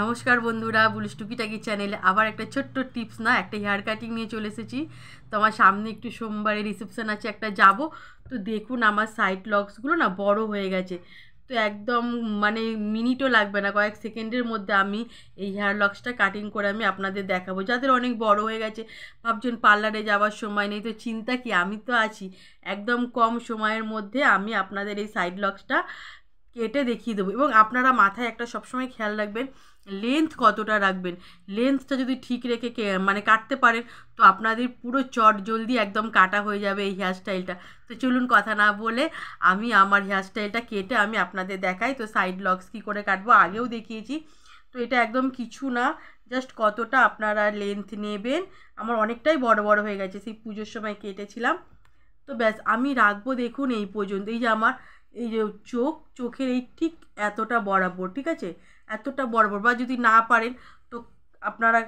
নমস্কার বন্ধুরা বুলিশ টুকিটাকি চ্যানেলে আবার একটা ছোট্ট টিপস না একটা হেয়ার কাটিং নিয়ে চলে এসেছি তো আমার সামনে একটু সোমবারে রিসেপশান আছে একটা যাব তো দেখুন আমার সাইড লকসগুলো না বড় হয়ে গেছে তো একদম মানে মিনিটও লাগবে না কয়েক সেকেন্ডের মধ্যে আমি এই হেয়ার লক্সটা কাটিং করে আমি আপনাদের দেখাবো যাদের অনেক বড় হয়ে গেছে ভাবছেন পার্লারে যাওয়ার সময় নেই তো চিন্তা কি আমি তো আছি একদম কম সময়ের মধ্যে আমি আপনাদের এই সাইড লকসটা কেটে দেখিয়ে দেবো এবং আপনারা মাথায় একটা সবসময় খেয়াল রাখবেন লেন্থ কতটা রাখবেন লেন্থটা যদি ঠিক রেখে মানে কাটতে পারেন তো আপনাদের পুরো চট জলদি একদম কাটা হয়ে যাবে এই হেয়ারস্টাইলটা তো চলুন কথা না বলে আমি আমার হেয়ারস্টাইলটা কেটে আমি আপনাদের দেখাই তো সাইড লক্স কী করে কাটবো আগেও দেখিয়েছি তো এটা একদম কিছু না জাস্ট কতটা আপনারা লেন্থ নেবেন আমার অনেকটাই বড় বড় হয়ে গেছে সেই পুজোর সময় কেটেছিলাম তো ব্যাস আমি রাখবো দেখুন এই পর্যন্ত এই যে আমার এই যে চোখ চোখের এই ঠিক এতটা বরাবর ঠিক আছে এতটা বরাবর বা যদি না পারেন তো আপনারা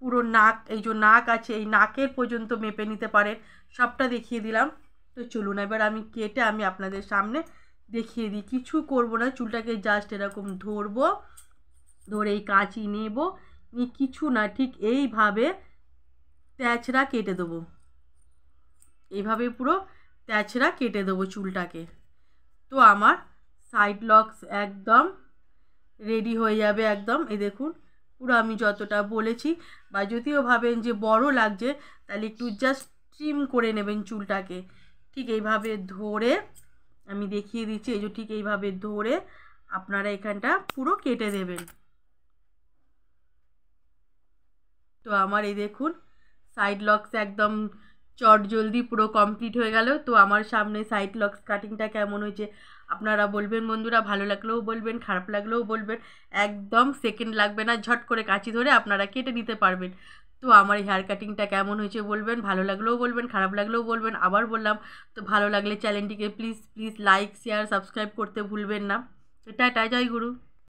পুরো নাক এই যে নাক আছে এই নাকের পর্যন্ত মেপে নিতে পারেন সবটা দেখিয়ে দিলাম তো চলুন এবার আমি কেটে আমি আপনাদের সামনে দেখিয়ে দিই কিছু করব না চুলটাকে জাস্ট এরকম ধরবো ধরে এই কাঁচি নেব নিয়ে কিছু না ঠিক এইভাবে ত্যাচড়া কেটে দেবো এইভাবে পুরো ত্যাচড়া কেটে দেবো চুলটাকে তো আমার সাইড লক্স একদম রেডি হয়ে যাবে একদম এ দেখুন পুরো আমি যতটা বলেছি বা যদিও ভাবেন যে বড় লাগছে তাহলে একটু জাস্ট ট্রিম করে নেবেন চুলটাকে ঠিক এইভাবে ধরে আমি দেখিয়ে দিচ্ছি এই যে ঠিক এইভাবে ধরে আপনারা এখানটা পুরো কেটে দেবেন তো আমার এই দেখুন সাইড লক্স একদম চট জলদি পুরো কমপ্লিট হয়ে গেল তো আমার সামনে সাইড লক্স কাটিংটা কেমন হয়েছে আপনারা বলবেন বন্ধুরা ভালো লাগলেও বলবেন খারাপ লাগলেও বলবেন একদম সেকেন্ড লাগবে না ঝট করে কাঁচি ধরে আপনারা কেটে নিতে পারবেন তো আমার এই হেয়ার কাটিংটা কেমন হয়েছে বলবেন ভালো লাগলেও বলবেন খারাপ লাগলেও বলবেন আবার বললাম তো ভালো লাগলে চ্যানেলটিকে please please like share subscribe করতে ভুলবেন না টাটা জয় গুরু